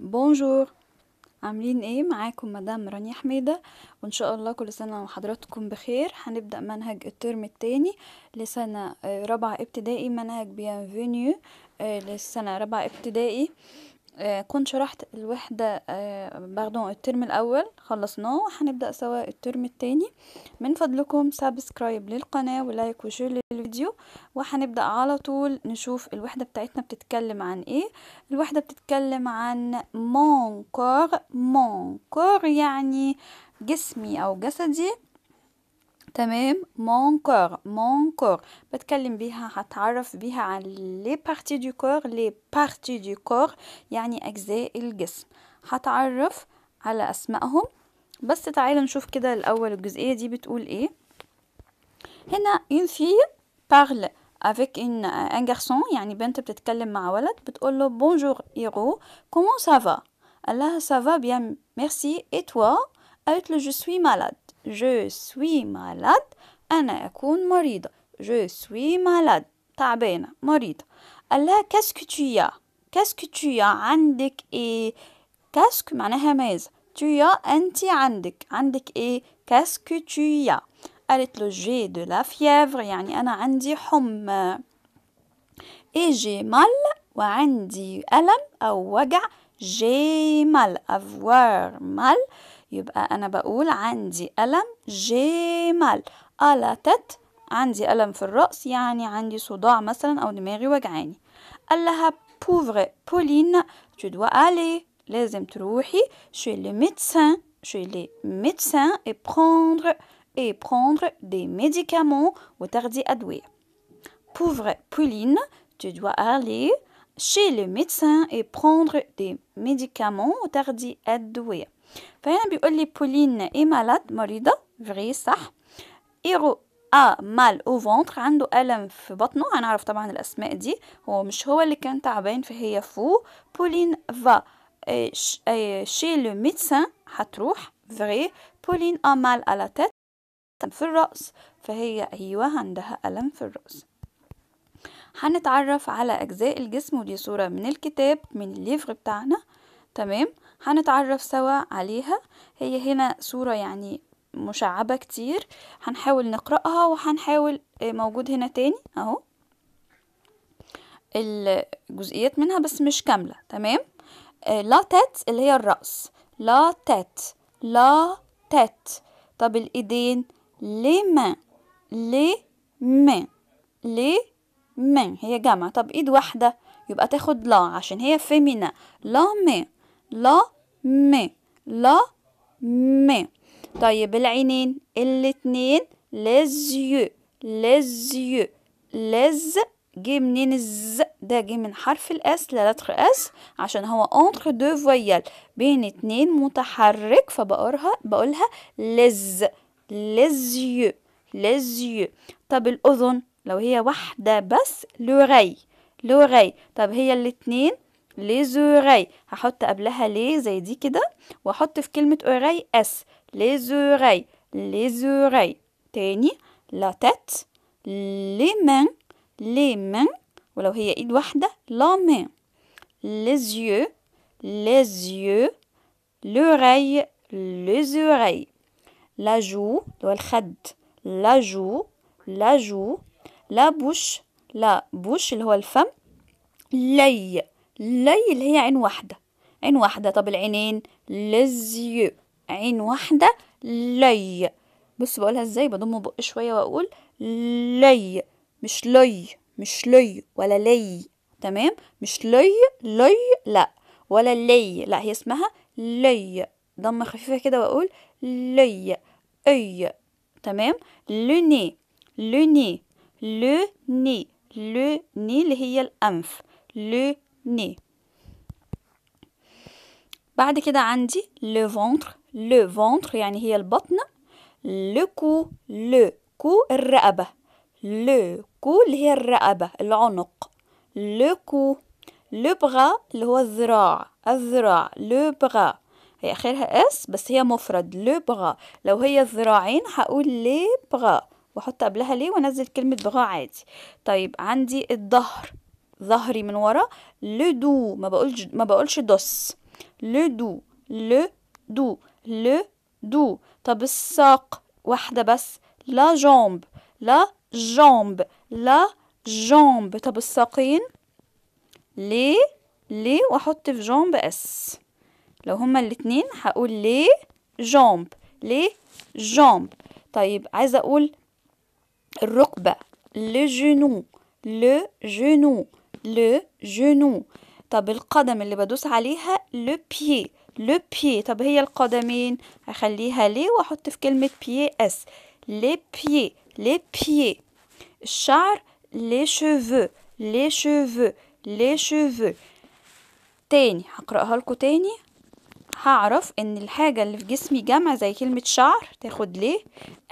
بونجور عاملين ايه معاكم مدام رانيا حميدة وان شاء الله كل سنة وحضراتكم بخير هنبدأ منهج الترم التاني لسنة آه، رابعة ابتدائي منهج فينيو آه، لسنه رابعة ابتدائي آه، كنت شرحت الوحدة آه، باردون الترم الأول خلصناه وحنبدأ سوا الترم التاني من فضلكم سبسكرايب للقناة ولايك وشير للفيديو وهنبدأ على طول نشوف الوحدة بتاعتنا بتتكلم عن ايه الوحدة بتتكلم عن مون كور مون كور يعني جسمي أو جسدي تمام مون كور بتكلم بها هتعرف بها على لي بارتي دو كور لي بارتي دو كور يعني اجزاء الجسم هتعرف على اسمائهم بس تعالى نشوف كده الاول الجزئيه دي بتقول ايه هنا ان في بارل افيك ان ان غارسون يعني بنت بتتكلم مع ولد بتقول له بونجور ايرو كومون سافا قال لها سافا بيان ميرسي اي توا قالت له جو سوي مالاد Je suis malade أنا أكون مريضة Je suis malade تعبانة مريضة قال لها كاسك تويا كاسك تويا عندك إيه كاسك معناها ماذا تويا أنت عندك عندك إيه كاسك تويا قالت له جي دو لا فيفر يعني أنا عندي حمى إي جي مال وعندي ألم أو وجع جي مال أفوار مال يبقى أنا بقول عندي ألم جمال آه، تت عندي ألم في الرأس يعني عندي صداع مثلا أو دماغي وجعاني قال لها بوفغي بولين تدوى ألي لازم تروحي شوي لميدسان شوي لميدسان إبخوندر إبخوندر دي ميديكامون وتاخدي أدوية بوفغ بولين تدوى ألي Chez le médecin et prendre des médicaments tardis à douer. فهنا بيقول لي بولين اي مالاد مريضه فغي صح ايرو ا مال او فونتر عنده الم في بطنه هنعرف طبعا الاسماء دي هو مش هو اللي كان تعبان فهي فو بولين فا شي لو ميدسان هتروح فغي بولين ا مال على تيت في الرأس فهي أيوة عندها ألم في الرأس هنتعرف على أجزاء الجسم ودي صورة من الكتاب من الليفر بتاعنا تمام هنتعرف سوا عليها هي هنا صورة يعني مشعبة كتير هنحاول نقرأها وهنحاول آه، موجود هنا تاني اهو الجزئيات منها بس مش كاملة تمام آه، لا تات اللي هي الرأس لا تات لا تات طب الإيدين لي ما لي ما لي ما هي جمع طب إيد واحدة يبقى تاخد لا عشان هي فيمينا لا مان لا مي لا مي طيب العينين الاتنين لزيو لزيو لز جه منين الز ده جه من حرف الاس لتر اس عشان هو انتر دو فويال بين اتنين متحرك فبقولها بقولها لز لزيو لزيو طب الاذن لو هي واحده بس لوغي لوغي طب هي الاتنين لزوري هحط قبلها لي زي دي كده واحط في كلمة اوراي أس لزوري لزوري تاني لا تات لي من لي من ولو هي إيد واحدة لا من لزيو لوراي لوري لزوري لا جو لو الخد لا جو لا جو لا بوش لا بوش اللي هو الفم لي لي اللي هي عين واحدة عين واحدة طب العينين لزيو عين واحدة لي بص بقولها ازاي بضم بق شوية واقول لي مش لي مش لي ولا لي تمام مش لي لي لا ولا لي لا هي اسمها لي ضمة خفيفة كده واقول لي اي تمام لوني لوني لوني لوني اللي هي الانف لوني ني بعد كده عندي لو فونتر لو فونتر يعني هي البطن لو كو لو كو الرقبة لو كو اللي هي الرقبة العنق لو كو لو bras اللي هو الذراع الذراع لو bras هي اخرها اس بس هي مفرد لو bras لو هي الذراعين هقول لي بغا واحط قبلها ليه وانزل كلمة بغا عادي طيب عندي الظهر ظهري من ورا لو دو ما بقولش ما بقولش دوس لو دو لو دو لو دو طب الساق واحدة بس لا جومب لا جومب لا جومب طب الساقين لي لي واحط في جومب اس لو هما الاتنين هقول لي جومب لي جومب طيب عايزة اقول الركبة لو جنو لو جنو لو جنو طب القدم اللي بدوس عليها لو بي لو بي طب هي القدمين هخليها ليه واحط في كلمة بي اس لي بي لي بي الشعر لي cheveux لي cheveux لي cheveux تاني هقرأها لكم تاني هعرف ان الحاجة اللي في جسمي جمع زي كلمة شعر تاخد ليه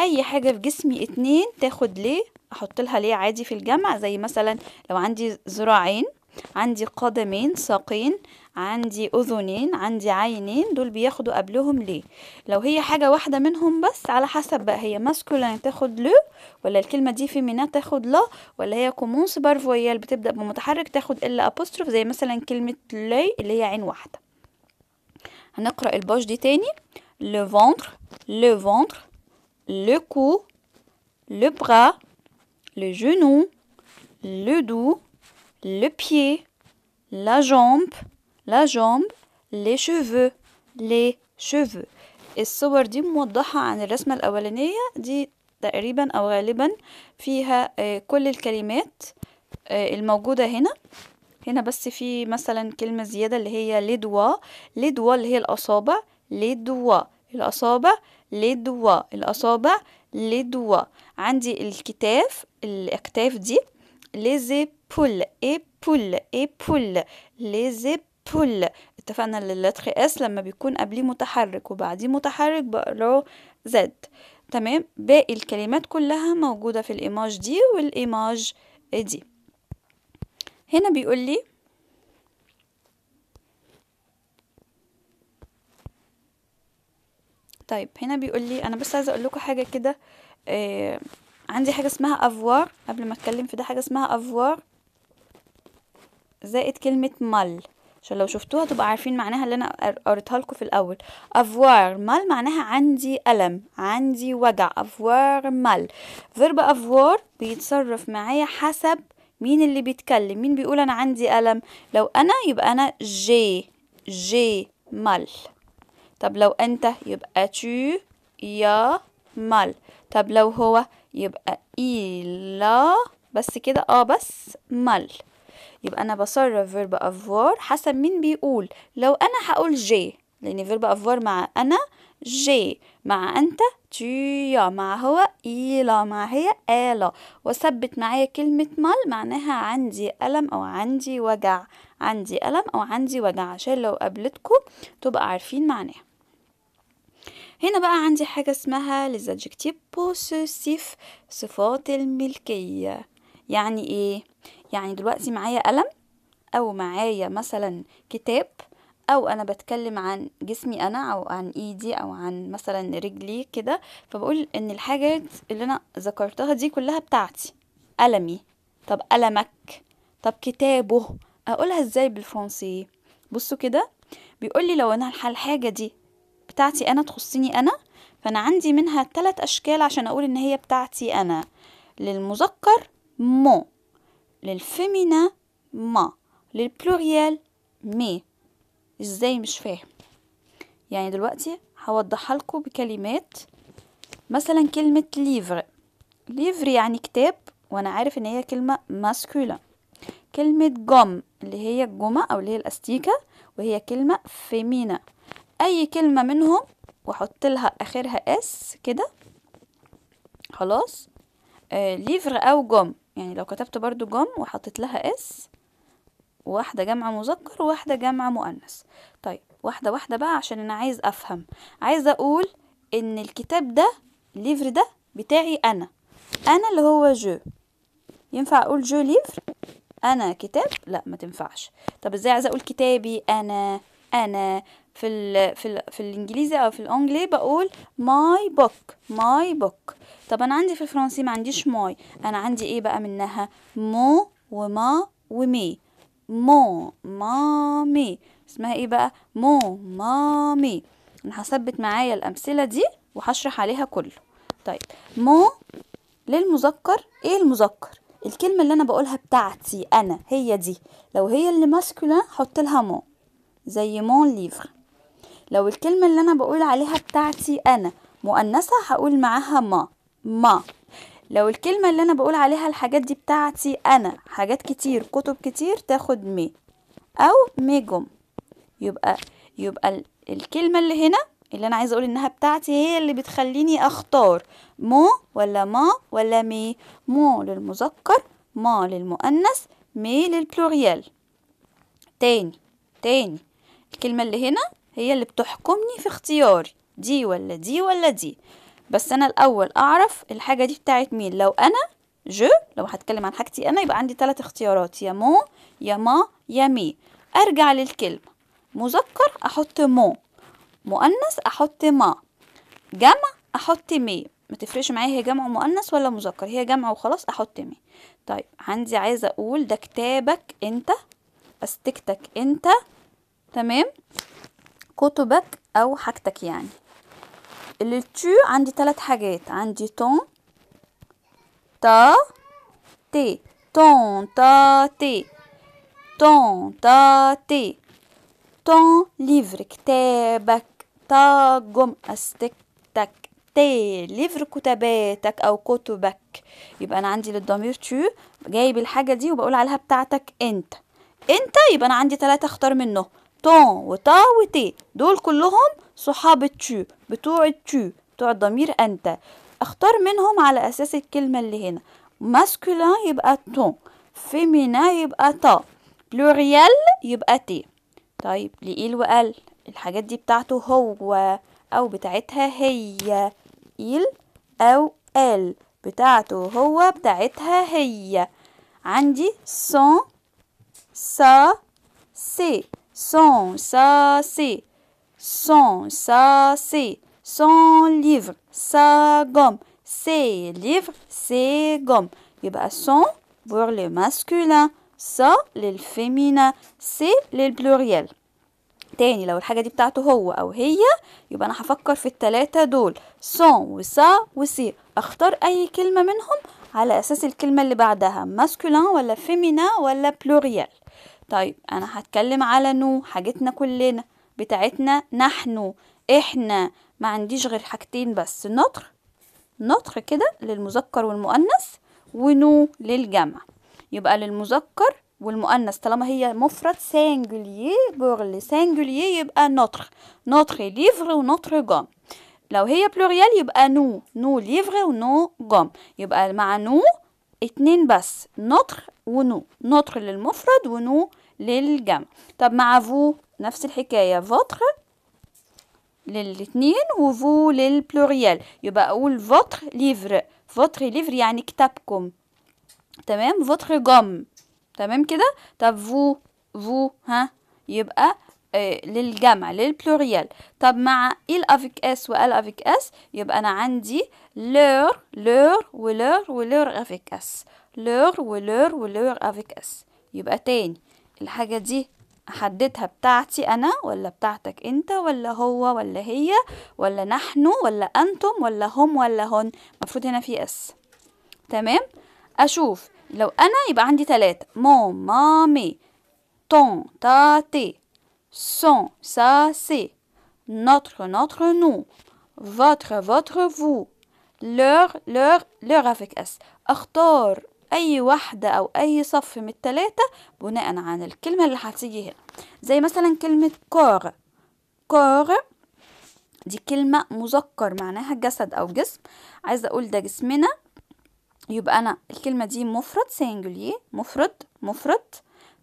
اي حاجة في جسمي اتنين تاخد ليه احط لها ليه عادي في الجمع زي مثلا لو عندي ذراعين عندي قدمين ساقين عندي اذنين عندي عينين دول بياخدوا قبلهم ليه لو هي حاجه واحده منهم بس على حسب بقى هي ماسكولين تاخد لو ولا الكلمه دي مينا تاخد لا ولا هي كومونس بارفويال بتبدا بمتحرك تاخد الا ابوستروف زي مثلا كلمه لي اللي هي عين واحده هنقرا البوش دي تاني لو فونتر لو فونتر لو كو لو bras le genou, le dos, le pied, la jambe, la jambe, les cheveux, les cheveux. الصور دي موضحة عن الرسمة الأولانية دي تقريبا أو غالبا فيها آه، كل الكلمات آه، الموجودة هنا هنا بس في مثلا كلمة زيادة اللي هي لدوا لدوا اللي هي الأصابع لدوا الأصابع لدوا الأصابع لدوا عندي الكتاف الاكتاف دي لي بول اي بول لي بول اتفقنا اللتر اس لما بيكون قبليه متحرك وبعديه متحرك بقراه زد تمام باقي الكلمات كلها موجودة في الايماج دي والايماج دي هنا بيقول لي طيب هنا بيقول لي انا بس عايزه اقول لكم حاجه كده إيه عندي حاجة اسمها افوار قبل ما اتكلم في ده حاجة اسمها افوار زائد كلمة مال عشان لو شفتوها تبقى عارفين معناها اللي انا قريتها لكم في الاول افوار مال معناها عندي الم عندي وجع افوار مال فيرب افوار بيتصرف معايا حسب مين اللي بيتكلم مين بيقول انا عندي الم لو انا يبقى انا جي جي مال طب لو انت يبقى تو يا مال طب لو هو يبقى إلا بس كده اه بس مل يبقى أنا بصرف فيرب أفوار حسب مين بيقول لو أنا هقول جي لأن فيرب أفوار مع أنا جي مع أنت تيا مع هو إلا e مع هي آلا وثبت معايا كلمة مل معناها عندي ألم أو عندي وجع عندي ألم أو عندي وجع عشان لو قابلتكم تبقى عارفين معناها هنا بقى عندي حاجة اسمها لزاجكتيب بوسيسيف صفات الملكية يعني ايه؟ يعني دلوقتي معايا قلم او معايا مثلا كتاب او انا بتكلم عن جسمي انا او عن ايدي او عن مثلا رجلي كده فبقول ان الحاجات اللي انا ذكرتها دي كلها بتاعتي قلمي طب قلمك طب كتابه اقولها ازاي بالفرنسي بصوا كده بيقول لي لو انا الحاجه دي بتاعتي أنا تخصني أنا فأنا عندي منها تلات أشكال عشان أقول إن هي بتاعتي أنا للمذكر مو للفيمينا ما للبلوريال مي إزاي مش فاهم يعني دلوقتي هوضحها لكم بكلمات مثلا كلمة ليفر ليفر يعني كتاب وأنا عارف إن هي كلمة ماسكولا كلمة جم اللي هي الجمى أو اللي هي الأستيكة وهي كلمة فيمينا اي كلمه منهم واحط لها اخرها اس كده خلاص آه ليفر او جم يعني لو كتبت برضو جم وحطيت لها اس واحدة جمع مذكر وواحدة جمع مؤنث طيب واحدة واحدة بقى عشان أنا عايز أفهم عايزة أقول إن الكتاب ده الليفر ده بتاعي أنا أنا اللي هو جو ينفع أقول جو ليفر أنا كتاب لا ما تنفعش طب إزاي عايزة أقول كتابي أنا أنا في الـ في الـ في الانجليزي او في الانجلي بقول ماي بوك ماي بوك طب انا عندي في الفرنسي ما عنديش ماي انا عندي ايه بقى منها مو وما ومي مو مامي اسمها ايه بقى مو مامي انا هثبت معايا الامثله دي وهشرح عليها كله طيب مو للمذكر ايه المذكر الكلمه اللي انا بقولها بتاعتي انا هي دي لو هي اللي ماسكولين حط لها مو زي مون ليفر لو الكلمة اللي أنا بقول عليها بتاعتي أنا مؤنثة هقول معاها ما ما لو الكلمة اللي أنا بقول عليها الحاجات دي بتاعتي أنا حاجات كتير كتب كتير تاخد مي أو ميجم يبقى يبقى الكلمة اللي هنا اللي أنا عايزة أقول إنها بتاعتي هي اللي بتخليني أختار مو ولا ما ولا مي مو للمذكر ما للمؤنث مي للبلوريال تاني تاني الكلمة اللي هنا هي اللي بتحكمني في اختياري دي ولا دي ولا دي بس انا الاول اعرف الحاجه دي بتاعت مين لو انا جو لو هتكلم عن حاجتي انا يبقى عندي ثلاث اختيارات يا مو يا ما يا مي ارجع للكلمه مذكر احط مو مؤنث احط ما جمع احط مي ما تفرقش معايا هي جمع مؤنث ولا مذكر هي جمع وخلاص احط مي طيب عندي عايزه اقول ده كتابك انت استكتك انت تمام كتبك او حاجتك يعني التو عندي ثلاث حاجات عندي تون تا تي تون تا تي تون تا تي تون ليفر كتابك تا جم استكتك تي ليفر كتاباتك او كتبك يبقى انا عندي للضمير تو جايب الحاجه دي وبقول عليها بتاعتك انت انت يبقى انا عندي ثلاثة اختار منه تون وتا وتي دول كلهم صحاب تشو بتوع تشو بتوع ضمير أنت اختار منهم على أساس الكلمة اللي هنا ماسكولان يبقى تون فيمينا يبقى تا بلوريال يبقى تي طيب لإيل وقال الحاجات دي بتاعته هو أو بتاعتها هي إيل أو ال بتاعته هو بتاعتها هي عندي سون سا سي son sa si son sa si son livre sa gomme. ses livres, c'est gomme. يبقى eh son pour le masculin. ça للفيمينا le pluriel تاني لو الحاجة دي بتاعته هو أو هي يبقى أنا هفكر في التلاتة دول سون وسا وسي أختار أي كلمة منهم على أساس الكلمة اللي بعدها ماسكولان ولا فيمينا ولا بلوريال طيب انا هتكلم على نو حاجتنا كلنا بتاعتنا نحن احنا ما عنديش غير حاجتين بس نطر نطر كده للمذكر والمؤنث ونو للجمع يبقى للمذكر والمؤنث طالما هي مفرد سانجوليي بورلي سانجوليي يبقى نوتر نوتر ليفر ونوتر جام لو هي بلوريال يبقى نو نو ليفر ونو جام يبقى مع نو اتنين بس نوتر ونو نوتر للمفرد ونو للجمع طب مع فو نفس الحكاية فوتر للاتنين وفو للبلوريال يبقى أقول فوتر ليفر فوتر ليفر يعني كتابكم تمام فوتر جم تمام كده طب فو فو ها يبقى آه، للجمع للبلوريال طب مع إل أفيك إس وإل أفيك إس يبقى أنا عندي لور لور ولور ولور أفيك إس لور ولور ولور افيك اس يبقى تاني الحاجة دي احددها بتاعتي انا ولا بتاعتك انت ولا هو ولا هي ولا نحن ولا انتم ولا هم ولا هن المفروض هنا في اس تمام اشوف لو انا يبقى عندي ثلاثة مون مامي تون تاتي سون ساسي نطر نطر نو notre nous votre votre vous leur leur leur avec s اختار أي واحدة أو أي صف من التلاتة بناء عن الكلمة اللي هتيجي هنا زي مثلا كلمة كور كور دي كلمة مذكر معناها جسد أو جسم عايزة أقول ده جسمنا يبقى أنا الكلمة دي مفرد سينجولي مفرد مفرد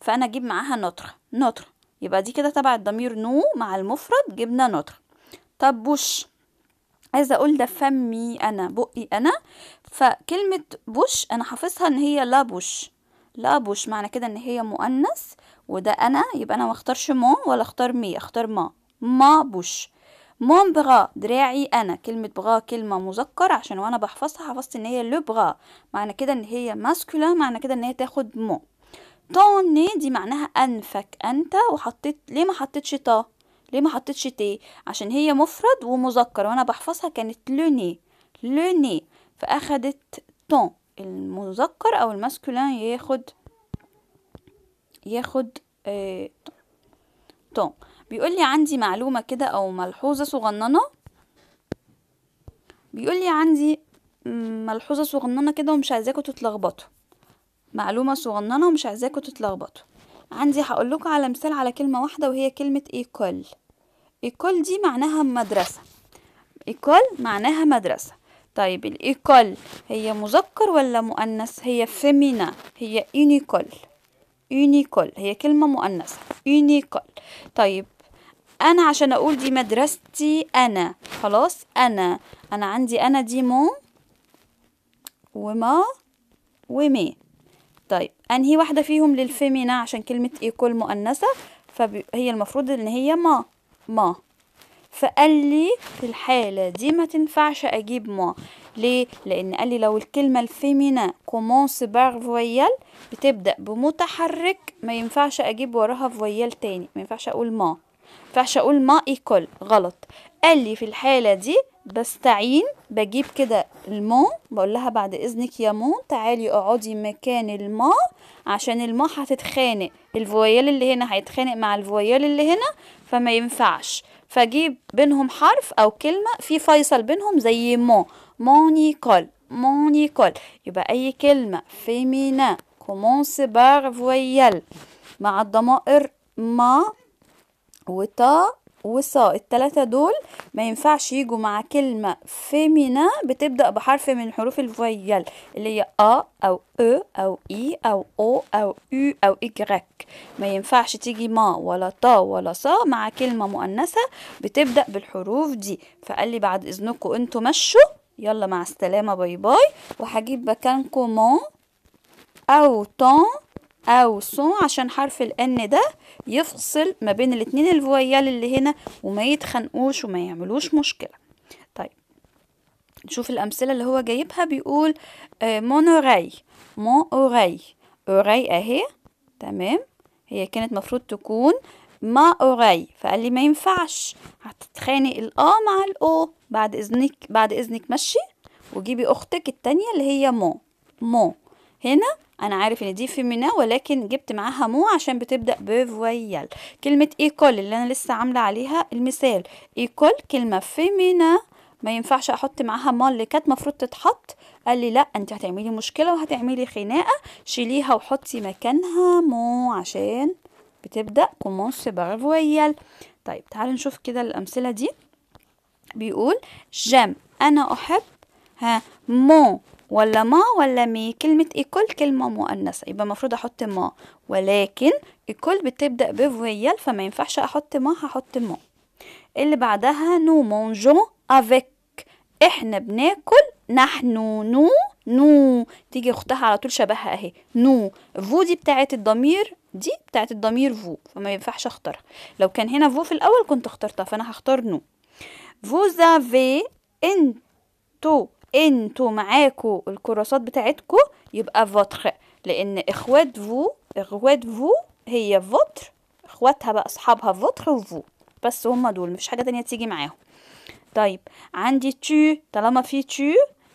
فأنا أجيب معاها نطر نطر يبقى دي كده تبع الضمير نو مع المفرد جبنا نطر طب بوش عايزة أقول ده فمي أنا بقي أنا فكلمة بوش أنا حافظها إن هي لا بوش لا بوش معنى كده إن هي مؤنث وده أنا يبقى أنا ما اختارش مون ولا اختار مي اختار ما ما بوش مون بغا دراعي أنا كلمة بغا كلمة مذكر عشان وأنا بحفظها حفظت إن هي لو بغا معنى كده إن هي ماسكولا معنى كده إن هي تاخد مون توني دي معناها أنفك أنت وحطيت ليه ما حطيتش تا ليه ما حطيتش تي عشان هي مفرد ومذكر وأنا بحفظها كانت لوني لوني فأخدت تون المذكر أو الماسكولين ياخد ياخد تون آه، بيقول لي عندي معلومة كده أو ملحوظة صغننة بيقول لي عندي ملحوظة صغننة كده ومش عايزاكوا تتلخبطوا معلومة صغننة ومش عايزاكوا تتلخبطوا عندي هقول لكم على مثال على كلمة واحدة وهي كلمة إيكول إيكول دي معناها مدرسة إيكول معناها مدرسة طيب الإيكول هي مذكر ولا مؤنث هي فيمينا هي يونيكول يونيكول هي كلمة مؤنثة يونيكول طيب أنا عشان أقول دي مدرستي أنا خلاص أنا أنا عندي أنا دي مون وما ومي طيب أنهي واحدة فيهم للفيمينا عشان كلمة إيكول مؤنثة فهي المفروض إن هي ما ما فقال لي في الحالة دي ما تنفعش أجيب ما ليه؟ لأن قال لي لو الكلمة الفيمينا كومونس بار فويال بتبدأ بمتحرك ما ينفعش أجيب وراها فويال تاني ما ينفعش أقول ما ينفعش أقول ما إيكول غلط قال لي في الحالة دي بستعين بجيب كده المو بقول لها بعد اذنك يا مو تعالي اقعدي مكان الما عشان الما هتتخانق الفويال اللي هنا هيتخانق مع الفويال اللي هنا فما ينفعش فاجيب بينهم حرف او كلمه في فيصل بينهم زي مون مونيكول مونيكول يبقى اي كلمه فيمينا كومونس بار فويال مع الضمائر ما وتا وصا التلاتة دول ما ينفعش يجوا مع كلمة فيمينا بتبدأ بحرف من حروف الفويال اللي هي أ أو أ أو إي أو أو أو أو أو إجراك ما ينفعش تيجي ما ولا طا ولا صا مع كلمة مؤنثة بتبدأ بالحروف دي فقال لي بعد إذنكم أنتوا مشوا يلا مع السلامة باي باي وهجيب مكانكم مون أو تان أو سون عشان حرف الإن ده يفصل ما بين الاتنين الفويال اللي هنا وما يتخانقوش وما يعملوش مشكلة طيب نشوف الأمثلة اللي هو جايبها بيقول آه، مون أوري مون أوري أوري أهي تمام هي كانت مفروض تكون ما أوري فقال لي ما ينفعش هتتخانق الأ آه مع الأو بعد إذنك بعد إذنك مشي وجيبي أختك التانية اللي هي مو مو هنا انا عارف ان دي فيمينا ولكن جبت معاها مو عشان بتبدا بفويال كلمه ايكول اللي انا لسه عامله عليها المثال ايكول كلمه فيمينا ما ينفعش احط معاها مال اللي كانت المفروض تتحط قال لي لا انت هتعملي مشكله وهتعملي خناقه شيليها وحطي مكانها مو عشان بتبدا كومونس بارفويال طيب تعالي نشوف كده الامثله دي بيقول جام انا احب ها مون ولا ما ولا مي كلمة إيكول كلمة مؤنثة يبقى المفروض أحط ما ولكن إيكول بتبدأ بفويال فما ينفعش أحط ما هحط ما اللي بعدها نو مونجون افيك احنا بناكل نحن نو نو تيجي اختها على طول شبهها اهي نو فو دي بتاعت الضمير دي بتاعت الضمير فو فما ينفعش اختارها لو كان هنا فو في الاول كنت اخترتها فانا هختار نو فو زافي انتو انتوا معاكوا الكراسات بتاعتكوا يبقى فوتر لان اخوات فو اخوات فو هي فوتر اخواتها بقى اصحابها فوتر وفو بس هما دول مفيش حاجه تانية تيجي معاهم طيب عندي تو طالما في تو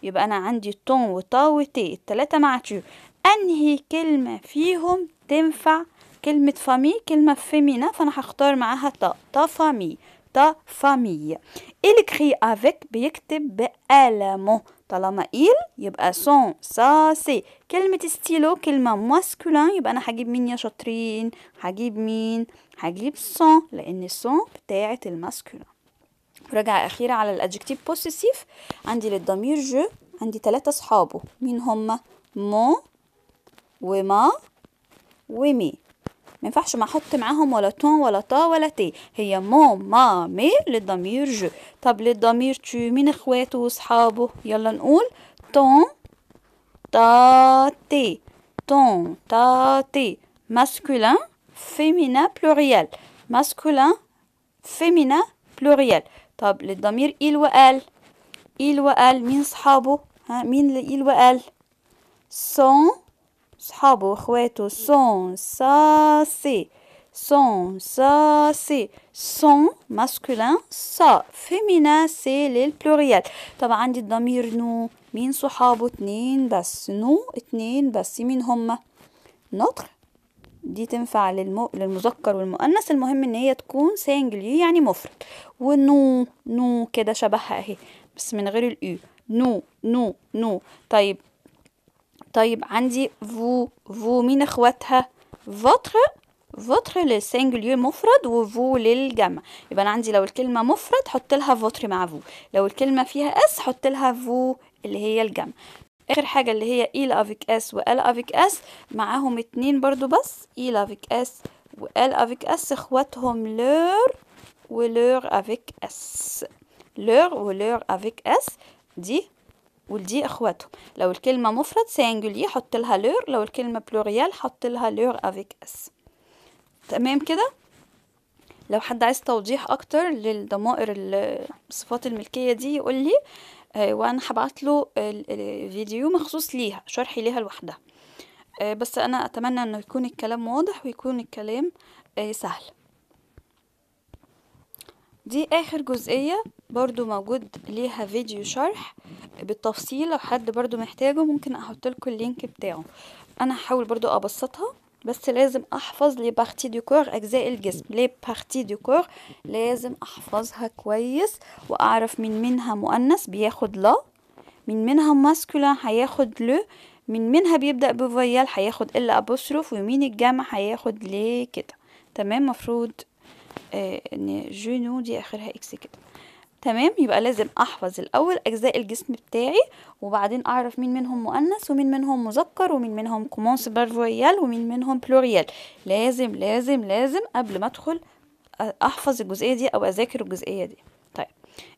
يبقى انا عندي تون وطا وتي التلاتة مع تو انهي كلمه فيهم تنفع كلمه فامي كلمه فيمينا فانا هختار معاها تا تا فامي ta famille. Il écrit avec بيكتب بقلمه طالما il يبقى son ça c'est كلمة ستيلو كلمة ماسكولين يبقى أنا هجيب مين يا شاطرين هجيب مين هجيب son لأن son بتاعة الماسكولين مراجعة أخيرة على الأدجكتيف بوسيسيف عندي للضمير جو عندي ثلاثة أصحابه مين هما مون وما ومي ما ينفعش ما احط معاهم ولا تون ولا طا ولا تي هي مون ما مي للضمير جو طب للضمير تو مين اخواته واصحابه يلا نقول تون تا تي تون تا تي ماسكولين فيمينا بلوريال ماسكولين فيمينا بلوريال طب للضمير إل وال il وال مين صحابه ها مين il وال سون صحابه واخواته سون سا سي سون سا سي سون ماسكولين سا فيمينا سي للبلوريال طبعا عندي الضمير نو مين صحابه اتنين بس نو اتنين بس مين هما نوتر دي تنفع للمو... للمذكر والمؤنث المهم ان هي تكون سينجلي يعني مفرد ونو نو كده شبهها اهي بس من غير الاي نو نو نو طيب طيب عندي فو فو مين اخواتها فوتر فوتر للسنجليو مفرد وفو للجمع يبقى انا عندي لو الكلمه مفرد حط لها فوتر مع فو لو الكلمه فيها اس حط لها فو اللي هي الجمع اخر حاجه اللي هي اي لافيك اس وال افيك اس معاهم اتنين برضو بس اي لافيك اس وال افيك اس اخواتهم لور ولور افيك اس لور ولور افيك اس دي ولدي اخواتهم لو الكلمه مفرد سينجولي حط لها لور لو الكلمه بلوريال حط لها لور افيك اس تمام كده لو حد عايز توضيح اكتر للضمائر الصفات الملكيه دي يقول لي آه، وانا هبعت له فيديو مخصوص ليها شرحي ليها لوحدها آه، بس انا اتمنى انه يكون الكلام واضح ويكون الكلام آه، سهل دي اخر جزئية برضو موجود ليها فيديو شرح بالتفصيل لو حد برضو محتاجه ممكن احط لكم اللينك بتاعه انا هحاول برضو ابسطها بس لازم احفظ لي بارتي دو كور اجزاء الجسم لي بارتي دو كور لازم احفظها كويس واعرف من منها مؤنث بياخد لا من منها ماسكولين هياخد لو من منها بيبدا بفيال هياخد الا ابوستروف ومين الجمع هياخد ليه كده تمام مفروض آه، ان جينو دي اخرها اكس كده تمام يبقى لازم احفظ الاول اجزاء الجسم بتاعي وبعدين اعرف مين منهم مؤنث ومين منهم مذكر ومين منهم كومونس بارفويال ومين منهم بلوريال لازم لازم لازم قبل ما ادخل احفظ الجزئيه دي او اذاكر الجزئيه دي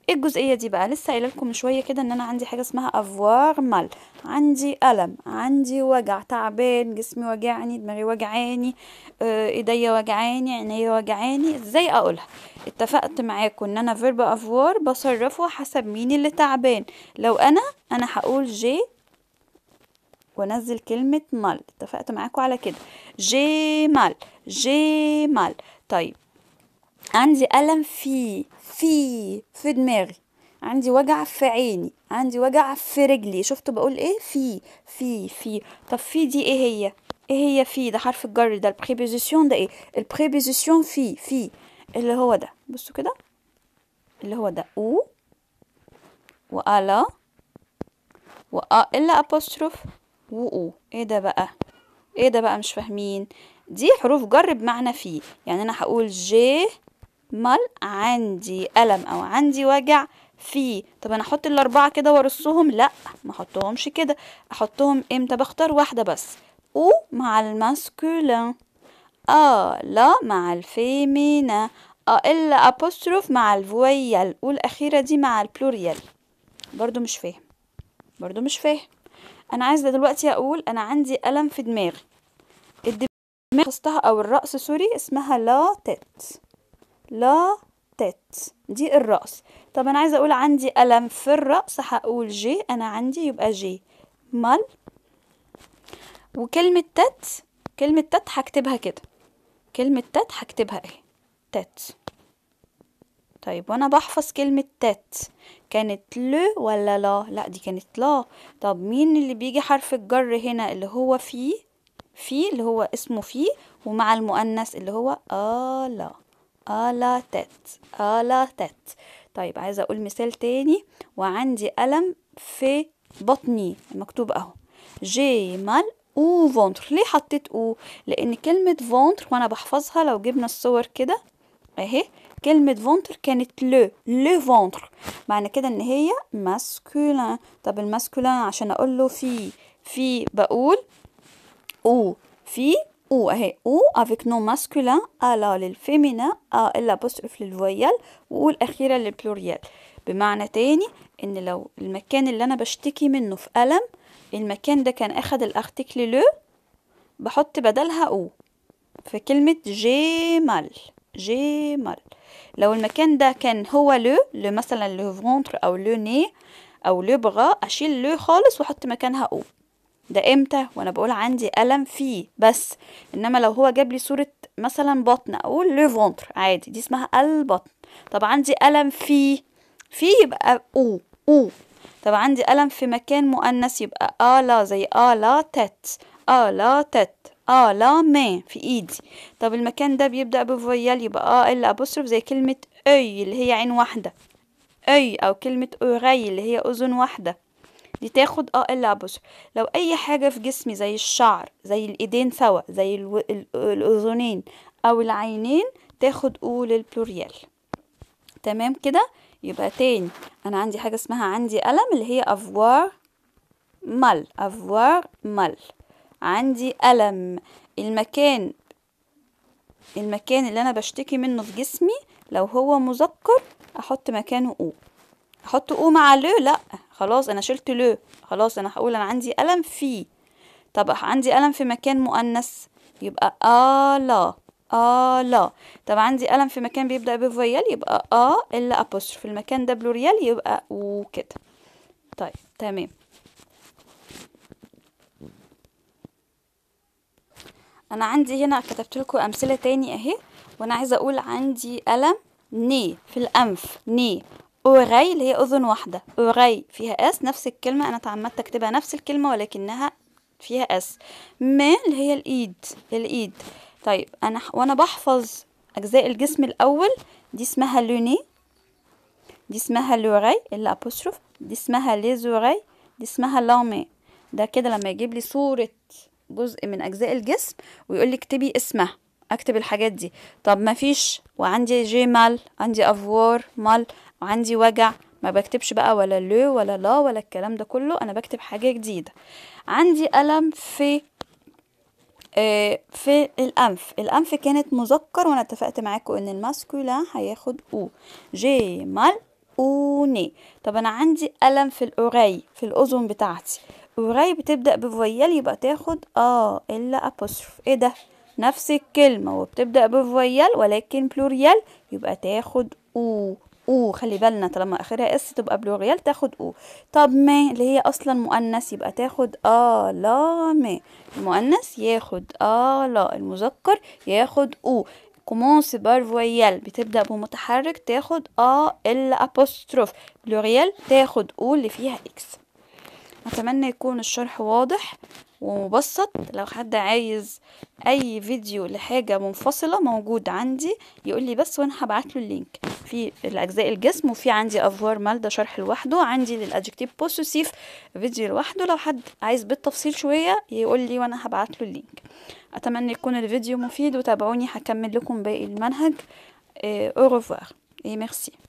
ايه الجزئيه دي بقى لسه قايله لكم من شويه كده ان انا عندي حاجه اسمها افوار مال عندي الم عندي وجع تعبان جسمي وجعني دماغي وجعاني آه، ايديا وجعاني عينيا وجعاني ازاي اقولها اتفقت معاكم ان انا فيرب افوار بصرفه حسب مين اللي تعبان لو انا انا هقول جي وانزل كلمه مال اتفقت معاكم على كده جي مال جي مال طيب عندي ألم في في في دماغي عندي وجع في عيني عندي وجع في رجلي شفتوا بقول ايه في في في طب في دي ايه هي ايه هي في ده حرف الجر ده البريبوزيسيون ده ايه البريبوزيسيون في في اللي هو ده بصوا كده اللي هو ده او وألا وأ إلا أبوستروف وأو إيه ده بقى إيه ده بقى مش فاهمين دي حروف جر بمعنى في يعني أنا هقول جي مال عندي ألم أو عندي وجع في طب انا احط الاربعه كده وارصهم لا ما احطهمش كده احطهم امتى بختار واحده بس او مع الماسكولين اه لا مع الفيمينا اه الا ابوستروف مع الفويال والاخيره دي مع البلوريال برضو مش فاهم برضو مش فاهم انا عايزه دلوقتي اقول انا عندي الم في دماغي الدماغ خصتها او الراس سوري اسمها لا تت لا تت دي الرأس طب أنا عايزة أقول عندي ألم في الرأس هقول جي أنا عندي يبقى جي مال وكلمة تت كلمة تت هكتبها كده كلمة تت هكتبها اهي تت طيب وانا بحفظ كلمة تت كانت ل ولا لا لا دي كانت لا طب مين اللي بيجي حرف الجر هنا اللي هو فيه فيه اللي هو اسمه فيه ومع المؤنث اللي هو آه لا ألا تت ألا تت طيب عايزة أقول مثال تاني وعندي ألم في بطني مكتوب أهو جي مال او فونتر ليه حطيت او لان كلمه فونتر وانا بحفظها لو جبنا الصور كده اهي كلمة فونتر كانت لو لو فونتر معنى كده ان هي ماسكولان طب الماسكولان عشان اقول له في في بقول او في او اهي او افيك نو masculin الا للفيمينا ا الا اوف للفويال والاخيره للبلوريال بمعنى تاني ان لو المكان اللي انا بشتكي منه في الم المكان ده كان اخد الارتيكل لو بحط بدلها او في كلمه جيمال جيمال لو المكان ده كان هو لو لو مثلا لو فونتر او لو ني او لو بغا اشيل لو خالص واحط مكانها او ده امتى وانا بقول عندي الم فيه بس انما لو هو جاب لي صوره مثلا بطن اقول لو فونتر عادي دي اسمها البطن طب عندي الم فيه فيه يبقى او او طب عندي الم في مكان مؤنث يبقى ا لا زي ا لا تت ا لا تت ا لا ما في ايدي طب المكان ده بيبدا بفويال يبقى اه ال ابوستروف زي كلمه اي اللي هي عين واحده اي او كلمه اوري اللي هي اذن واحده تاخد اه الابوس لو اي حاجة في جسمي زي الشعر زي الايدين سوا زي الو... الاذنين او العينين تاخد اول البلوريال تمام كده يبقى تاني انا عندي حاجة اسمها عندي الم اللي هي افوار مال افوار مال عندي ألم المكان المكان اللي أنا بشتكي منه في جسمي لو هو مذكر أحط مكانه أو احط او مع لو لا خلاص انا شلت لو خلاص انا هقول انا عندي الم في طب عندي الم في مكان مؤنث يبقى آه لا آه لا طب عندي الم في مكان بيبدأ بفويال يبقى آه إلا أبوستروف المكان ده بلوريال يبقى وكده طيب تمام أنا عندي هنا كتبت لكم أمثلة تاني أهي وأنا عايزة أقول عندي الم ني في الأنف ني أوري اللي هي أذن واحدة أوري فيها أس نفس الكلمة أنا تعمدت أكتبها نفس الكلمة ولكنها فيها أس ما اللي هي الإيد الإيد طيب أنا وأنا بحفظ أجزاء الجسم الأول دي اسمها لوني دي اسمها لوري الأبوستروف دي اسمها ليزوري دي اسمها لامي ده كده لما يجيب لي صورة جزء من أجزاء الجسم ويقول لي اكتبي اسمها اكتب الحاجات دي طب مفيش وعندي جيمال عندي افوار مال وعندي وجع ما بكتبش بقى ولا لو ولا لا ولا الكلام ده كله انا بكتب حاجة جديدة عندي ألم في آه، في الأنف الأنف كانت مذكر وأنا اتفقت معاكم إن الماسكولا هياخد أو جي مال أوني طب أنا عندي ألم في الأوري في الأذن بتاعتي أوري بتبدأ بفويل يبقى تاخد آه إلا أبوستروف إيه ده نفس الكلمة وبتبدأ بفويال ولكن بلوريال يبقى تاخد أو او خلي بالنا طالما اخرها اس تبقى بلوريال تاخد او طب ما اللي هي اصلا مؤنث يبقى تاخد اه لا ما المؤنث ياخد اه لا المذكر ياخد او كومونس بار فويال بتبدا بمتحرك تاخد اه الا ابوستروف بلوريال تاخد او اللي فيها اكس اتمنى يكون الشرح واضح ومبسط لو حد عايز اي فيديو لحاجه منفصله موجود عندي يقول لي بس وانا هبعت له اللينك في الاجزاء الجسم وفي عندي افوار مال ده شرح لوحده عندي للادجكتيف بوسيسيف فيديو لوحده لو حد عايز بالتفصيل شويه يقول لي وانا هبعت له اللينك اتمنى يكون الفيديو مفيد وتابعوني هكمل لكم باقي المنهج اوروفوار اي ميرسي